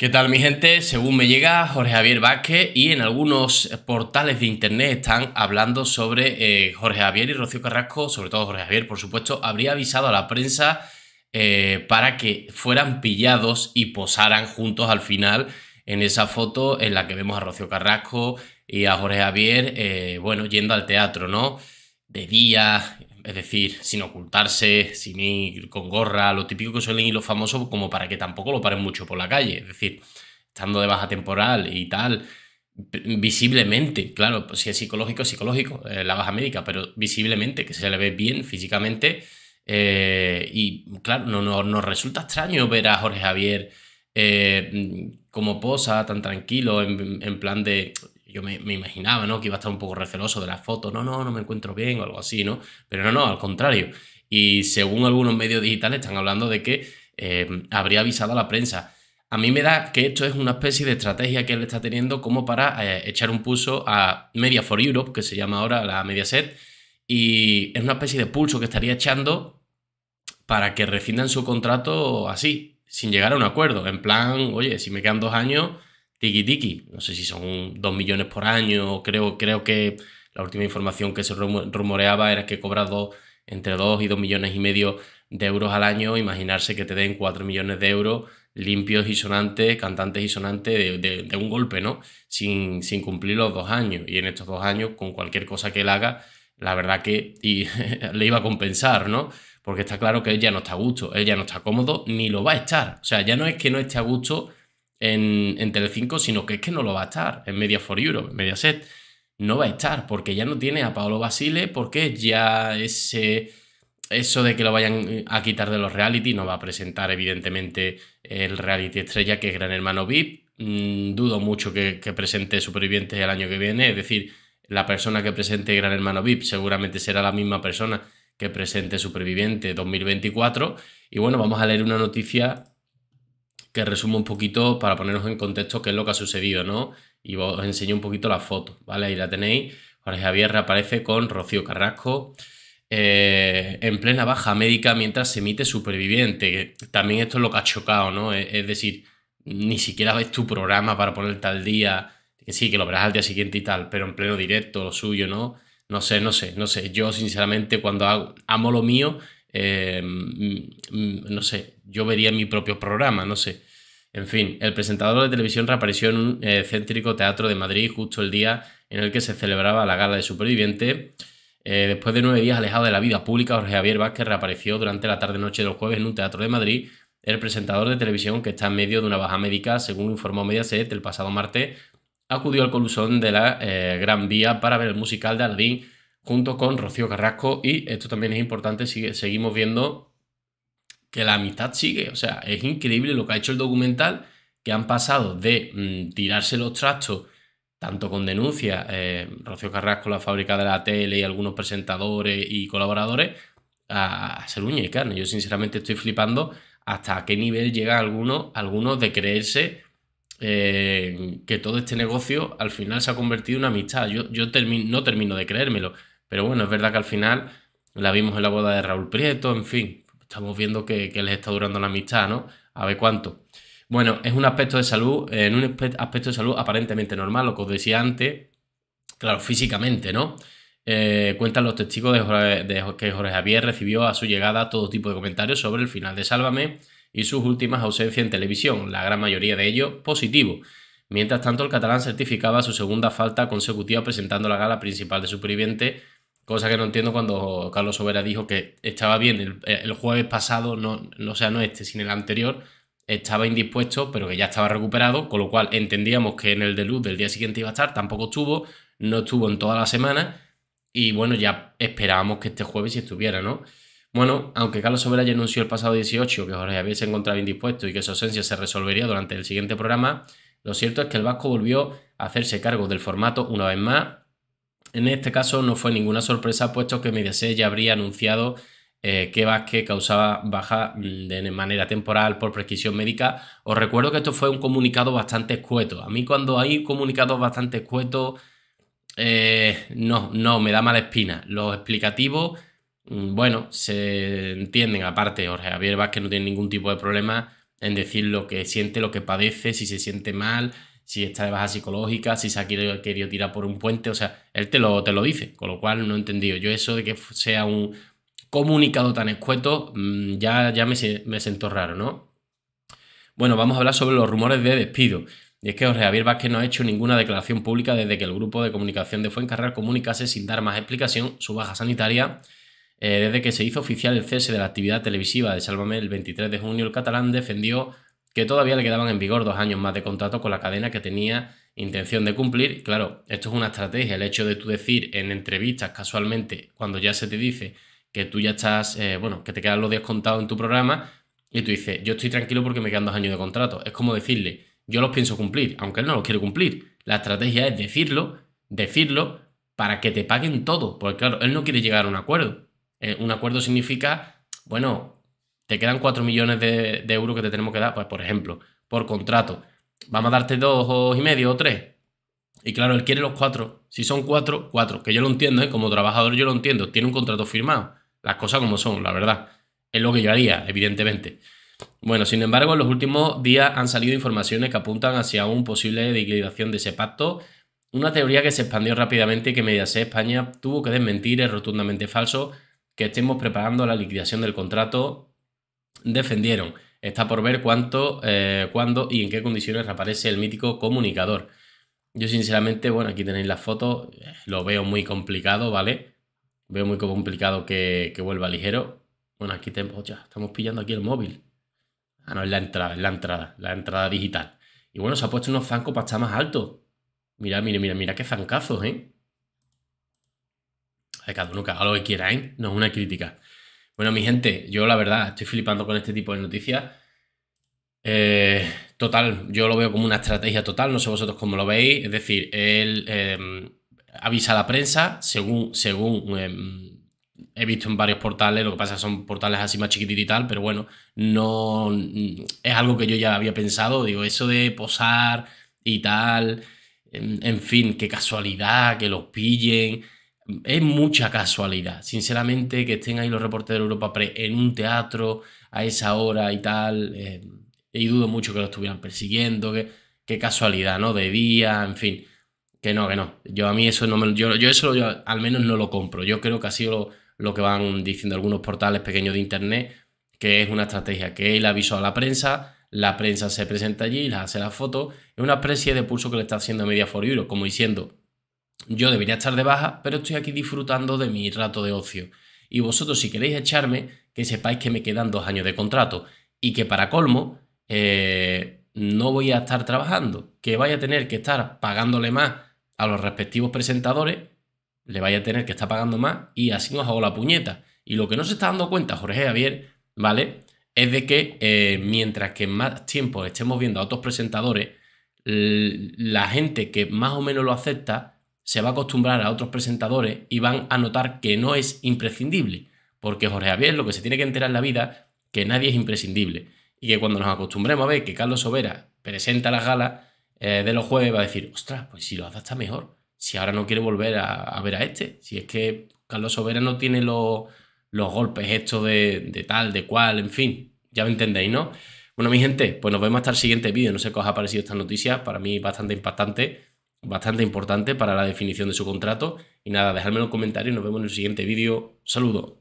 ¿Qué tal mi gente? Según me llega Jorge Javier Vázquez y en algunos portales de internet están hablando sobre eh, Jorge Javier y Rocío Carrasco, sobre todo Jorge Javier, por supuesto, habría avisado a la prensa eh, para que fueran pillados y posaran juntos al final en esa foto en la que vemos a Rocío Carrasco y a Jorge Javier, eh, bueno, yendo al teatro, ¿no? de día, es decir, sin ocultarse, sin ir con gorra, lo típico que suelen ir los famosos como para que tampoco lo paren mucho por la calle, es decir, estando de baja temporal y tal, visiblemente, claro, pues si es psicológico, es psicológico, eh, la baja médica, pero visiblemente, que se le ve bien físicamente, eh, y claro, nos no, no resulta extraño ver a Jorge Javier eh, como posa, tan tranquilo, en, plan de yo me, imaginaba, ¿no? Que iba a estar un poco receloso de las fotos. no, no, no me encuentro bien o algo así, ¿no? Pero no, no, al contrario. Y según algunos medios digitales están hablando de que eh, habría avisado a la prensa. A mí me da que esto es una especie de estrategia que él está teniendo como para eh, echar un pulso a Media for Europe, que se llama ahora la Mediaset, y es una especie de pulso que estaría echando para que rescindan su contrato así, sin llegar a un acuerdo. En plan, oye, si me quedan dos años, tiki tiki. No sé si son 2 millones por año, creo, creo que la última información que se rumoreaba era que cobra entre 2 y 2 millones y medio de euros al año. Imaginarse que te den 4 millones de euros limpios y sonantes, cantantes y sonantes de, un golpe, ¿no? Sin, sin, cumplir los dos años. Y en estos dos años, con cualquier cosa que él haga, la verdad que le iba a compensar, ¿no? Porque está claro que él ya no está a gusto, él ya no está cómodo, ni lo va a estar. O sea, ya no es que no esté a gusto en, Tele 5, sino que es que no lo va a estar en Media for Europe, en Mediaset. No va a estar porque ya no tiene a Paolo Basile, porque ya ese eso de que lo vayan a quitar de los reality, no va a presentar evidentemente el reality estrella que es Gran Hermano VIP. Mm, dudo mucho que, presente Supervivientes el año que viene, es decir, la persona que presente Gran Hermano VIP seguramente será la misma persona que presente Superviviente 2024. Y bueno, vamos a leer una noticia que resumo un poquito para ponernos en contexto qué es lo que ha sucedido, ¿no? Y os enseño un poquito la foto, ¿vale? Ahí la tenéis. Jorge Javier reaparece con Rocío Carrasco eh, en plena baja médica mientras se emite Superviviente. También esto es lo que ha chocado, ¿no? Es, decir, ni siquiera ves tu programa para poner tal día. Que sí, que lo verás al día siguiente y tal, pero en pleno directo, lo suyo, ¿no? No sé, no sé, no sé. Yo, sinceramente, cuando hago, amo lo mío, eh, mm, mm, no sé, yo vería mi propio programa, no sé. En fin, el presentador de televisión reapareció en un eh, céntrico teatro de Madrid justo el día en el que se celebraba la gala de superviviente. Eh, después de nueve días alejado de la vida pública, Jorge Javier Vázquez reapareció durante la tarde-noche del jueves en un teatro de Madrid. El presentador de televisión, que está en medio de una baja médica, según informó Mediaset el pasado martes, acudió al colusón de la Gran Vía para ver el musical de Aladdin junto con Rocío Carrasco y esto también es importante, sigue, seguimos viendo que la amistad sigue, o sea, es increíble lo que ha hecho el documental, que han pasado de mm, tirarse los trastos tanto con denuncias, eh, Rocío Carrasco, la fábrica de la tele y algunos presentadores y colaboradores, a ser uña y carne. Yo sinceramente estoy flipando hasta qué nivel llega alguno de creerse eh, que todo este negocio al final se ha convertido en una amistad. Yo, yo no termino de creérmelo. Pero bueno, es verdad que al final la vimos en la boda de Raúl Prieto, en fin, estamos viendo que, les está durando la amistad, ¿no? A ver cuánto. Bueno, es un aspecto de salud, en un aspecto de salud aparentemente normal, lo que os decía antes, claro, físicamente, ¿no? Eh, cuentan los testigos de, que Jorge Javier recibió a su llegada todo tipo de comentarios sobre el final de Sálvame y sus últimas ausencias en televisión, la gran mayoría de ellos positivo Mientras tanto, el catalán certificaba su segunda falta consecutiva presentando la gala principal de Superviviente Cosa que no entiendo cuando Carlos Sobera dijo que estaba bien el, jueves pasado, no, sea, no este, sino el anterior, estaba indispuesto, pero que ya estaba recuperado, con lo cual entendíamos que en el de luz del día siguiente iba a estar, tampoco estuvo, no estuvo en toda la semana, y bueno, ya esperábamos que este jueves estuviera, ¿no? Bueno, aunque Carlos Sobera ya anunció el pasado 18 que Jorge había se encontraba indispuesto y que su ausencia se resolvería durante el siguiente programa, lo cierto es que el Vasco volvió a hacerse cargo del formato una vez más en este caso no fue ninguna sorpresa, puesto que Mediaset ya habría anunciado eh, que Vázquez causaba baja mm, de manera temporal por prescripción médica. Os recuerdo que esto fue un comunicado bastante escueto. A mí cuando hay comunicados bastante escuetos, eh, no, no, me da mala espina. Los explicativos, mm, bueno, se entienden. Aparte, Jorge Javier Vázquez no tiene ningún tipo de problema en decir lo que siente, lo que padece, si se siente mal, si está de baja psicológica, si se ha querido, tirar por un puente, o sea, él te lo, te lo dice, con lo cual no he entendido. Yo eso de que sea un comunicado tan escueto, mm, ya, ya me, me sentó raro, ¿no? Bueno, vamos a hablar sobre los rumores de despido. Y es que Jorge Javier Vázquez no ha hecho ninguna declaración pública desde que el grupo de comunicación de Fuencarral comunicase sin dar más explicación su baja sanitaria eh, desde que se hizo oficial el cese de la actividad televisiva de Sálvame el 23 de junio. El catalán defendió que todavía le quedaban en vigor dos años más de contrato con la cadena que tenía intención de cumplir. Claro, esto es una estrategia, el hecho de tú decir en entrevistas casualmente, cuando ya se te dice que tú ya estás, eh, bueno, que te quedan los días contados en tu programa, y tú dices, yo estoy tranquilo porque me quedan dos años de contrato. Es como decirle, yo los pienso cumplir, aunque él no los quiere cumplir. La estrategia es decirlo, decirlo, para que te paguen todo, porque claro, él no quiere llegar a un acuerdo. Eh, un acuerdo significa, bueno, te quedan 4 millones de, euros que te tenemos que dar, pues por ejemplo, por contrato, vamos a darte dos y medio o tres. Y claro, él quiere los cuatro. Si son cuatro, cuatro. Que yo lo entiendo, ¿eh? como trabajador yo lo entiendo. Tiene un contrato firmado. Las cosas como son, la verdad. Es lo que yo haría, evidentemente. Bueno, sin embargo, en los últimos días han salido informaciones que apuntan hacia un posible liquidación de ese pacto. Una teoría que se expandió rápidamente y que Mediaset España tuvo que desmentir es rotundamente falso que estemos preparando la liquidación del contrato defendieron. Está por ver cuánto, eh, cuándo y en qué condiciones aparece el mítico comunicador. Yo sinceramente, bueno, aquí tenéis la foto eh, lo veo muy complicado, ¿vale? Veo muy complicado que, vuelva ligero. Bueno, aquí tenemos, ya, estamos pillando aquí el móvil. Ah, no, es la entrada, es la entrada, la entrada digital. Y bueno, se ha puesto unos zancos para estar más alto. Mira, mira, mira, mira qué zancazos, ¿eh? cada uno que lo que quiera, ¿eh? No es una crítica. Bueno, mi gente, yo la verdad estoy flipando con este tipo de noticias. Eh, total, yo lo veo como una estrategia total, no sé vosotros cómo lo veis. Es decir, él em, avisa a la prensa, según, según em, he visto en varios portales, lo que pasa son portales así más chiquititos y tal, pero bueno, no es algo que yo ya había pensado. Digo, eso de posar y tal, en, em, en fin, qué casualidad, que los pillen es mucha casualidad. Sinceramente, que estén ahí los reporteros de Europa Press en un teatro a esa hora y tal, eh, y dudo mucho que lo estuvieran persiguiendo, que, qué casualidad, ¿no? De día, en fin. Que no, que no. Yo a mí eso no yo, yo eso al menos no lo compro. Yo creo que ha sido lo, que van diciendo algunos portales pequeños de internet, que es una estrategia que él avisó a la prensa, la prensa se presenta allí, le hace la foto, es una especie de pulso que le está haciendo a Media for Euro, como diciendo, yo debería estar de baja, pero estoy aquí disfrutando de mi rato de ocio. Y vosotros, si queréis echarme, que sepáis que me quedan dos años de contrato y que para colmo eh, no voy a estar trabajando, que vaya a tener que estar pagándole más a los respectivos presentadores, le vaya a tener que estar pagando más y así nos hago la puñeta. Y lo que no se está dando cuenta Jorge Javier, ¿vale? Es de que eh, mientras que más tiempo estemos viendo a otros presentadores, la gente que más o menos lo acepta se va a acostumbrar a otros presentadores y van a notar que no es imprescindible, porque Jorge Javier lo que se tiene que enterar en la vida que nadie es imprescindible y que cuando nos acostumbremos a ver que Carlos Sobera presenta las galas eh, de los jueves va a decir, ostras, pues si lo hace está mejor, si ahora no quiere volver a, ver a este, si es que Carlos Sobera no tiene los, golpes estos de, de tal, de cual, en fin, ya me entendéis, ¿no? Bueno, mi gente, pues nos vemos hasta el siguiente vídeo. No sé qué os ha parecido esta noticia, para mí bastante impactante bastante importante para la definición de su contrato. Y nada, dejadme en los comentarios y nos vemos en el siguiente vídeo. Saludos.